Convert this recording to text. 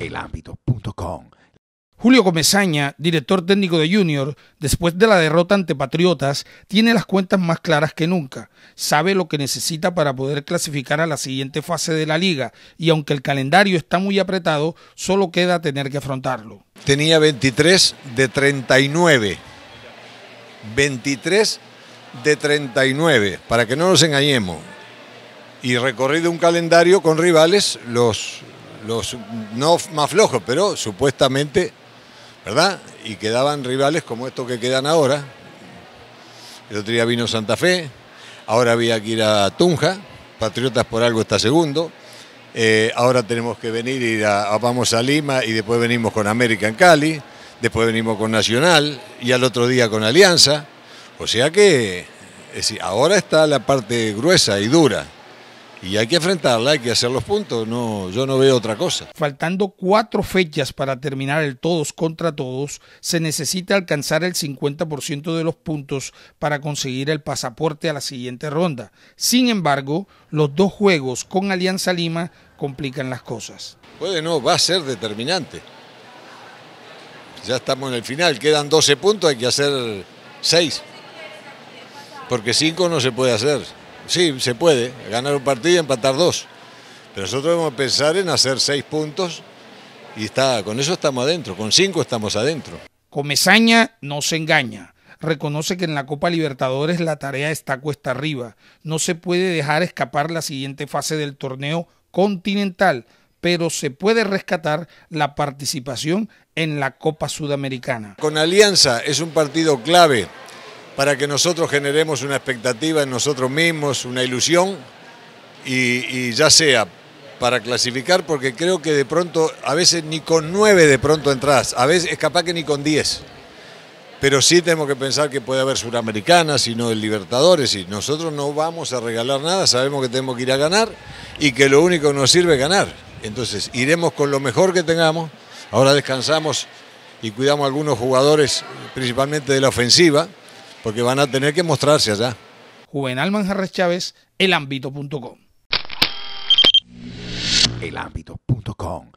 elámbito.com. Julio Comesaña, director técnico de Junior, después de la derrota ante Patriotas, tiene las cuentas más claras que nunca. Sabe lo que necesita para poder clasificar a la siguiente fase de la liga y aunque el calendario está muy apretado, solo queda tener que afrontarlo. Tenía 23 de 39. 23 de 39, para que no nos engañemos. Y recorrido un calendario con rivales, los los no más flojos, pero supuestamente, ¿verdad? Y quedaban rivales como estos que quedan ahora. El otro día vino Santa Fe, ahora había que ir a Tunja, Patriotas por algo está segundo. Eh, ahora tenemos que venir y vamos a Lima y después venimos con América en Cali, después venimos con Nacional y al otro día con Alianza. O sea que ahora está la parte gruesa y dura. Y hay que enfrentarla, hay que hacer los puntos, no, yo no veo otra cosa. Faltando cuatro fechas para terminar el todos contra todos, se necesita alcanzar el 50% de los puntos para conseguir el pasaporte a la siguiente ronda. Sin embargo, los dos juegos con Alianza Lima complican las cosas. Puede no, va a ser determinante. Ya estamos en el final, quedan 12 puntos, hay que hacer 6. Porque 5 no se puede hacer sí, se puede, ganar un partido y empatar dos. Pero nosotros debemos pensar en hacer seis puntos y está, con eso estamos adentro, con cinco estamos adentro. Comezaña no se engaña. Reconoce que en la Copa Libertadores la tarea está cuesta arriba. No se puede dejar escapar la siguiente fase del torneo continental, pero se puede rescatar la participación en la Copa Sudamericana. Con Alianza es un partido clave para que nosotros generemos una expectativa en nosotros mismos, una ilusión, y, ya sea para clasificar, porque creo que de pronto, a veces ni con nueve de pronto entras, a veces es capaz que ni con diez. Pero sí tenemos que pensar que puede haber Suramericanas y no el Libertadores. Y nosotros no vamos a regalar nada, sabemos que tenemos que ir a ganar y que lo único que nos sirve es ganar. Entonces iremos con lo mejor que tengamos. Ahora descansamos y cuidamos algunos jugadores, principalmente de la ofensiva porque van a tener que mostrarse allá. Juvenal Manjarres Chávez, elambito.com. Elambito.com